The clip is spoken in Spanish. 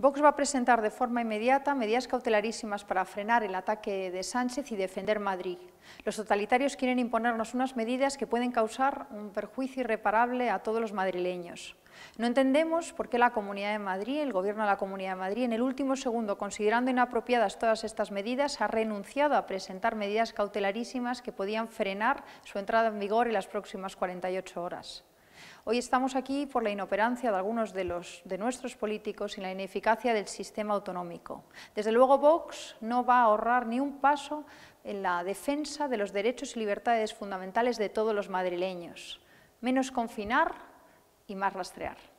Vox va a presentar de forma inmediata medidas cautelarísimas para frenar el ataque de Sánchez y defender Madrid. Los totalitarios quieren imponernos unas medidas que pueden causar un perjuicio irreparable a todos los madrileños. No entendemos por qué la Comunidad de Madrid, el Gobierno de la Comunidad de Madrid, en el último segundo, considerando inapropiadas todas estas medidas, ha renunciado a presentar medidas cautelarísimas que podían frenar su entrada en vigor en las próximas 48 horas. Hoy estamos aquí por la inoperancia de algunos de, nuestros políticos y la ineficacia del sistema autonómico. Desde luego, Vox no va a ahorrar ni un paso en la defensa de los derechos y libertades fundamentales de todos los madrileños. Menos confinar y más rastrear.